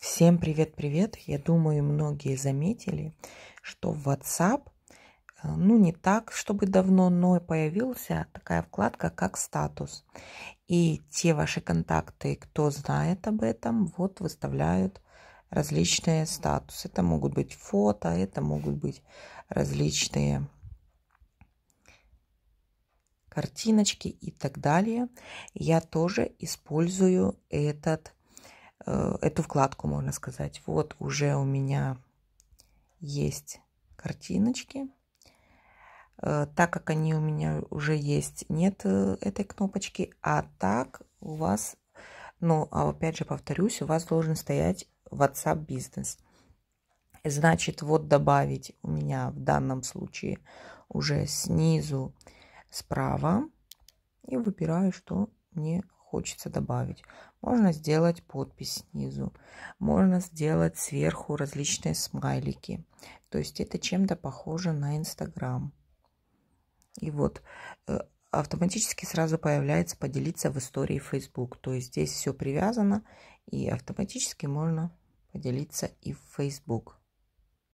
Всем привет-привет! Я думаю, многие заметили, что в WhatsApp, э, ну не так, чтобы давно, но появился а такая вкладка, как статус. И те ваши контакты, кто знает об этом, вот выставляют различные статусы. Это могут быть фото, это могут быть различные картиночки и так далее. Я тоже использую этот Э, эту вкладку, можно сказать. Вот уже у меня есть картиночки. Э, так как они у меня уже есть, нет э, этой кнопочки, а так у вас, ну, а опять же повторюсь, у вас должен стоять WhatsApp бизнес. Значит, вот добавить у меня в данном случае уже снизу справа и выбираю, что мне хочется добавить. Можно сделать подпись снизу, можно сделать сверху различные смайлики. То есть это чем-то похоже на Инстаграм. И вот э, автоматически сразу появляется поделиться в истории Facebook. То есть здесь все привязано и автоматически можно поделиться и в Facebook.